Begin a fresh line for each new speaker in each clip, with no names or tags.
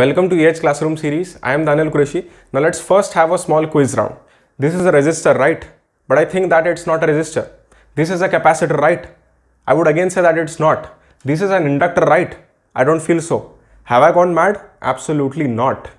Welcome to EH Classroom series. I am Daniel Qureshi. Now let's first have a small quiz round. This is a resistor, right? But I think that it's not a resistor. This is a capacitor, right? I would again say that it's not. This is an inductor, right? I don't feel so. Have I gone mad? Absolutely not.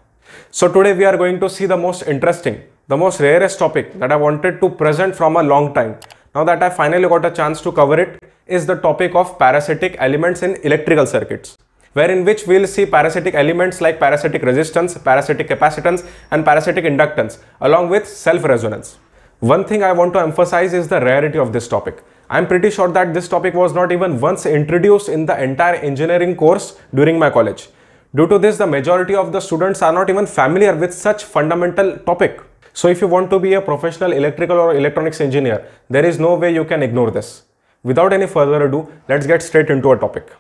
So today we are going to see the most interesting, the most rarest topic that I wanted to present from a long time. Now that I finally got a chance to cover it is the topic of parasitic elements in electrical circuits wherein which we'll see parasitic elements like parasitic resistance, parasitic capacitance and parasitic inductance along with self-resonance. One thing I want to emphasize is the rarity of this topic. I'm pretty sure that this topic was not even once introduced in the entire engineering course during my college. Due to this, the majority of the students are not even familiar with such fundamental topic. So if you want to be a professional electrical or electronics engineer, there is no way you can ignore this. Without any further ado, let's get straight into our topic.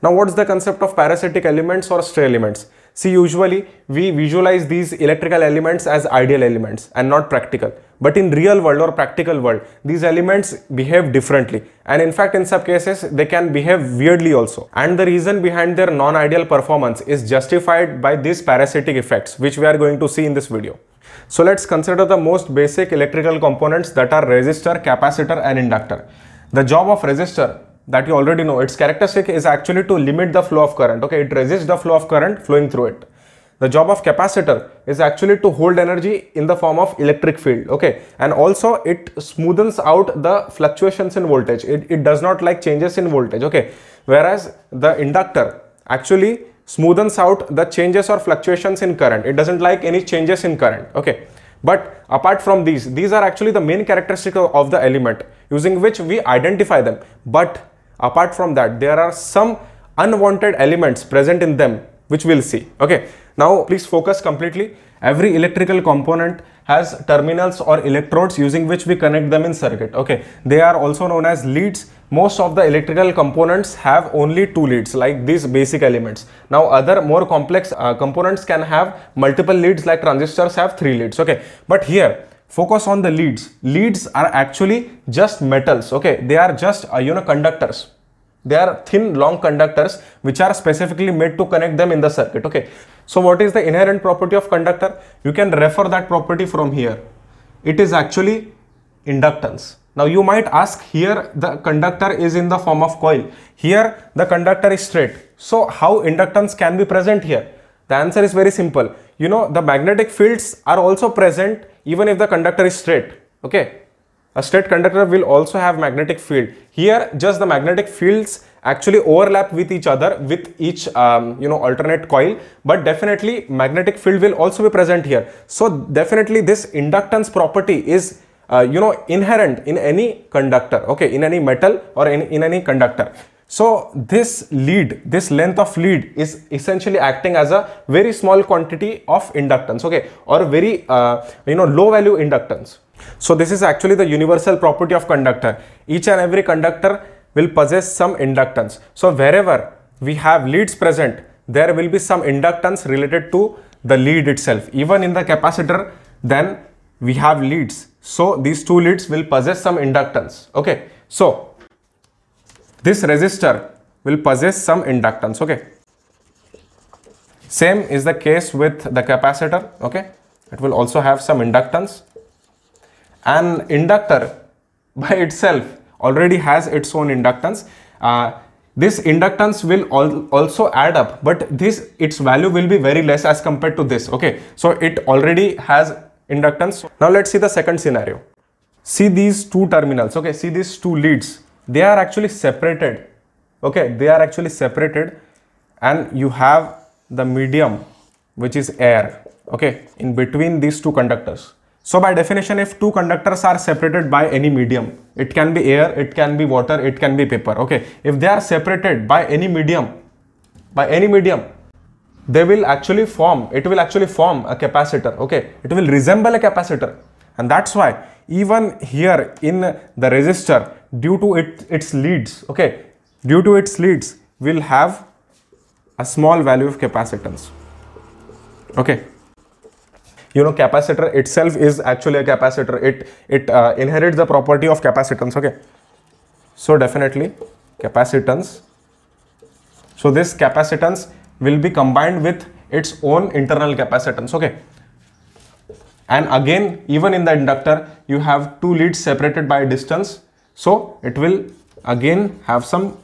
Now what's the concept of parasitic elements or stray elements? See usually we visualize these electrical elements as ideal elements and not practical. But in real world or practical world, these elements behave differently. And in fact, in some cases, they can behave weirdly also. And the reason behind their non-ideal performance is justified by these parasitic effects, which we are going to see in this video. So let's consider the most basic electrical components that are resistor, capacitor and inductor. The job of resistor that you already know. Its characteristic is actually to limit the flow of current. Okay, it resists the flow of current flowing through it. The job of capacitor is actually to hold energy in the form of electric field. Okay, and also it smoothens out the fluctuations in voltage. It, it does not like changes in voltage. Okay, whereas the inductor actually smoothens out the changes or fluctuations in current. It doesn't like any changes in current. Okay. But apart from these, these are actually the main characteristic of the element using which we identify them. But apart from that there are some unwanted elements present in them which we'll see okay now please focus completely every electrical component has terminals or electrodes using which we connect them in circuit okay they are also known as leads most of the electrical components have only two leads like these basic elements now other more complex uh, components can have multiple leads like transistors have three leads okay but here focus on the leads leads are actually just metals okay they are just uh, you know conductors they are thin long conductors which are specifically made to connect them in the circuit okay so what is the inherent property of conductor you can refer that property from here it is actually inductance now you might ask here the conductor is in the form of coil here the conductor is straight so how inductance can be present here the answer is very simple. You know, the magnetic fields are also present even if the conductor is straight. Okay. A straight conductor will also have magnetic field. Here, just the magnetic fields actually overlap with each other with each, um, you know, alternate coil. But definitely magnetic field will also be present here. So definitely this inductance property is uh, you know inherent in any conductor okay in any metal or in, in any conductor so this lead, this length of lead is essentially acting as a very small quantity of inductance, okay, or very, uh, you know, low value inductance. So this is actually the universal property of conductor. Each and every conductor will possess some inductance. So wherever we have leads present, there will be some inductance related to the lead itself. Even in the capacitor, then we have leads. So these two leads will possess some inductance, okay. So this resistor will possess some inductance, okay? Same is the case with the capacitor, okay? It will also have some inductance. An inductor by itself already has its own inductance. Uh, this inductance will also add up, but this its value will be very less as compared to this, okay? So it already has inductance. Now let's see the second scenario. See these two terminals, okay? See these two leads they are actually separated okay they are actually separated and you have the medium which is air okay in between these two conductors so by definition if two conductors are separated by any medium it can be air it can be water it can be paper okay if they are separated by any medium by any medium they will actually form it will actually form a capacitor okay it will resemble a capacitor and that's why even here in the resistor due to it, its leads, okay, due to its leads will have a small value of capacitance, okay. You know, capacitor itself is actually a capacitor. It, it uh, inherits the property of capacitance, okay. So definitely capacitance. So this capacitance will be combined with its own internal capacitance, okay and again even in the inductor you have two leads separated by a distance so it will again have some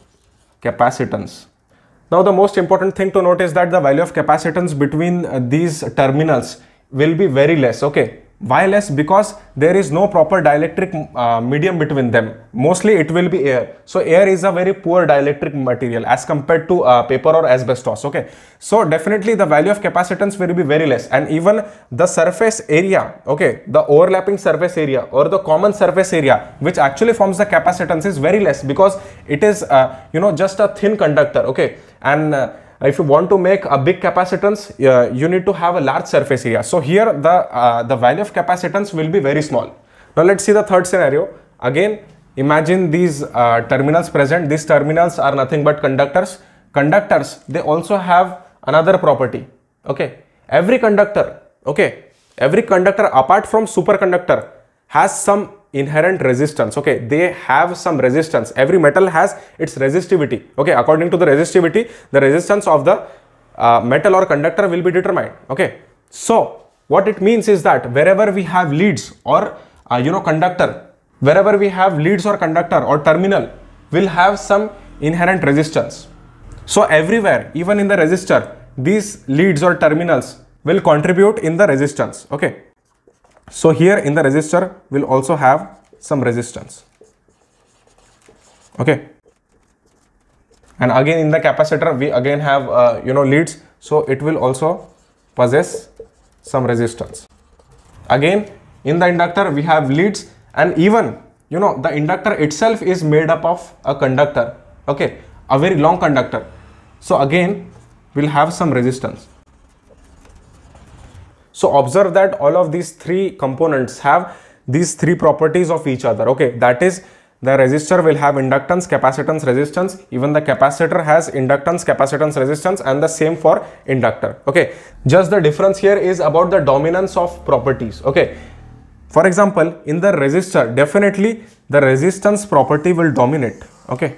capacitance. Now the most important thing to note is that the value of capacitance between uh, these terminals will be very less. Okay, wireless because there is no proper dielectric uh, medium between them mostly it will be air so air is a very poor dielectric material as compared to uh, paper or asbestos okay so definitely the value of capacitance will be very less and even the surface area okay the overlapping surface area or the common surface area which actually forms the capacitance is very less because it is uh, you know just a thin conductor okay and uh, if you want to make a big capacitance, uh, you need to have a large surface area. So here the, uh, the value of capacitance will be very small. Now let's see the third scenario. Again, imagine these uh, terminals present. These terminals are nothing but conductors. Conductors, they also have another property. Okay. Every conductor, okay, every conductor apart from superconductor has some inherent resistance okay they have some resistance every metal has its resistivity okay according to the resistivity the resistance of the uh, metal or conductor will be determined okay so what it means is that wherever we have leads or uh, you know conductor wherever we have leads or conductor or terminal will have some inherent resistance so everywhere even in the resistor these leads or terminals will contribute in the resistance okay so here in the resistor will also have some resistance. Okay. And again in the capacitor we again have uh, you know leads so it will also possess some resistance. Again in the inductor we have leads and even you know the inductor itself is made up of a conductor okay a very long conductor so again we'll have some resistance so observe that all of these three components have these three properties of each other. Okay, that is the resistor will have inductance, capacitance, resistance. Even the capacitor has inductance, capacitance, resistance and the same for inductor. Okay, just the difference here is about the dominance of properties. Okay, for example, in the resistor, definitely the resistance property will dominate. Okay,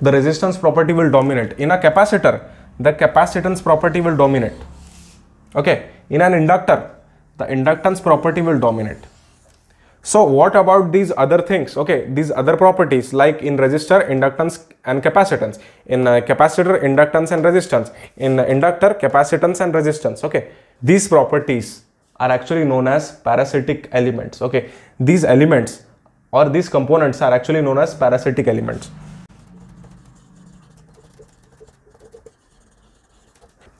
the resistance property will dominate. In a capacitor, the capacitance property will dominate okay in an inductor the inductance property will dominate so what about these other things okay these other properties like in resistor inductance and capacitance in uh, capacitor inductance and resistance in inductor capacitance and resistance okay these properties are actually known as parasitic elements okay these elements or these components are actually known as parasitic elements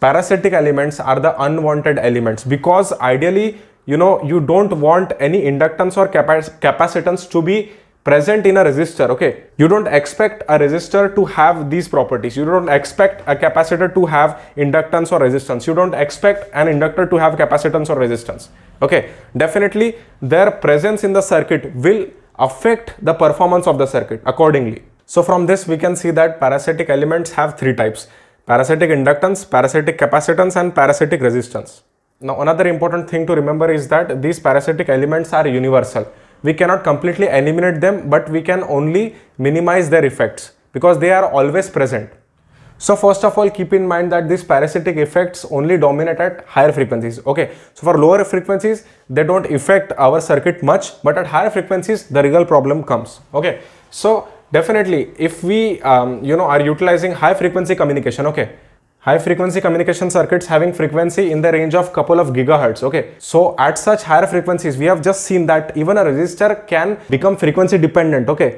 parasitic elements are the unwanted elements because ideally you know you don't want any inductance or capac capacitance to be present in a resistor okay you don't expect a resistor to have these properties you don't expect a capacitor to have inductance or resistance you don't expect an inductor to have capacitance or resistance okay definitely their presence in the circuit will affect the performance of the circuit accordingly so from this we can see that parasitic elements have three types parasitic inductance, parasitic capacitance and parasitic resistance. Now another important thing to remember is that these parasitic elements are universal. We cannot completely eliminate them but we can only minimize their effects because they are always present. So first of all, keep in mind that these parasitic effects only dominate at higher frequencies. Okay, so for lower frequencies, they don't affect our circuit much, but at higher frequencies, the real problem comes. Okay, so Definitely, if we um, you know are utilizing high frequency communication, okay, high frequency communication circuits having frequency in the range of couple of gigahertz okay so at such higher frequencies we have just seen that even a resistor can become frequency dependent okay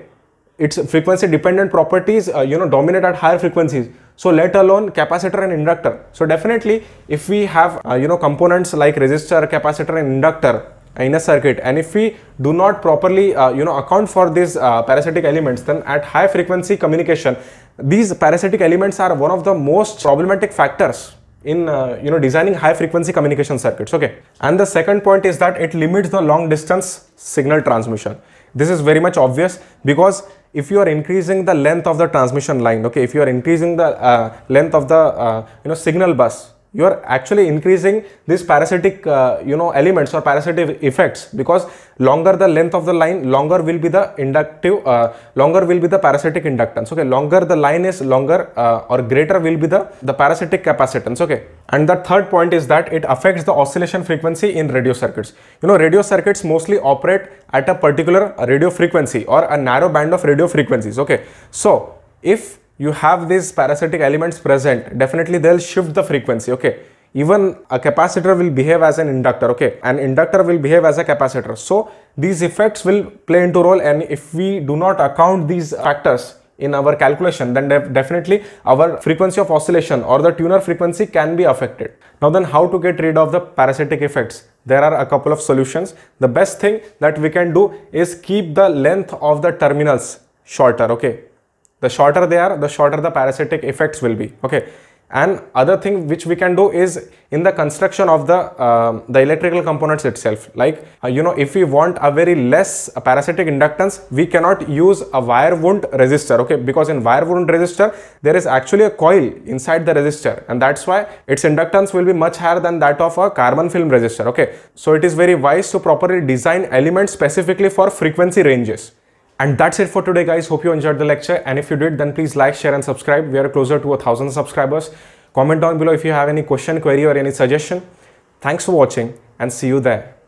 its frequency dependent properties uh, you know dominate at higher frequencies so let alone capacitor and inductor so definitely if we have uh, you know components like resistor capacitor and inductor in a circuit and if we do not properly uh, you know account for these uh, parasitic elements then at high frequency communication these parasitic elements are one of the most problematic factors in uh, you know designing high frequency communication circuits okay and the second point is that it limits the long distance signal transmission this is very much obvious because if you are increasing the length of the transmission line okay if you are increasing the uh, length of the uh, you know signal bus you're actually increasing these parasitic uh, you know elements or parasitic effects because longer the length of the line longer will be the inductive uh, longer will be the parasitic inductance okay longer the line is longer uh, or greater will be the the parasitic capacitance okay and the third point is that it affects the oscillation frequency in radio circuits you know radio circuits mostly operate at a particular radio frequency or a narrow band of radio frequencies okay so if you have these parasitic elements present, definitely they'll shift the frequency, okay? Even a capacitor will behave as an inductor, okay? An inductor will behave as a capacitor. So these effects will play into role and if we do not account these factors, in our calculation then def definitely our frequency of oscillation or the tuner frequency can be affected. Now then how to get rid of the parasitic effects? There are a couple of solutions. The best thing that we can do is keep the length of the terminals shorter okay the shorter they are, the shorter the parasitic effects will be. Okay. And other thing which we can do is in the construction of the uh, the electrical components itself. Like uh, you know, if we want a very less parasitic inductance, we cannot use a wire wound resistor. Okay, because in wire wound resistor there is actually a coil inside the resistor, and that's why its inductance will be much higher than that of a carbon film resistor. Okay, so it is very wise to properly design elements specifically for frequency ranges. And that's it for today guys. Hope you enjoyed the lecture and if you did then please like, share and subscribe. We are closer to a thousand subscribers. Comment down below if you have any question, query or any suggestion. Thanks for watching and see you there.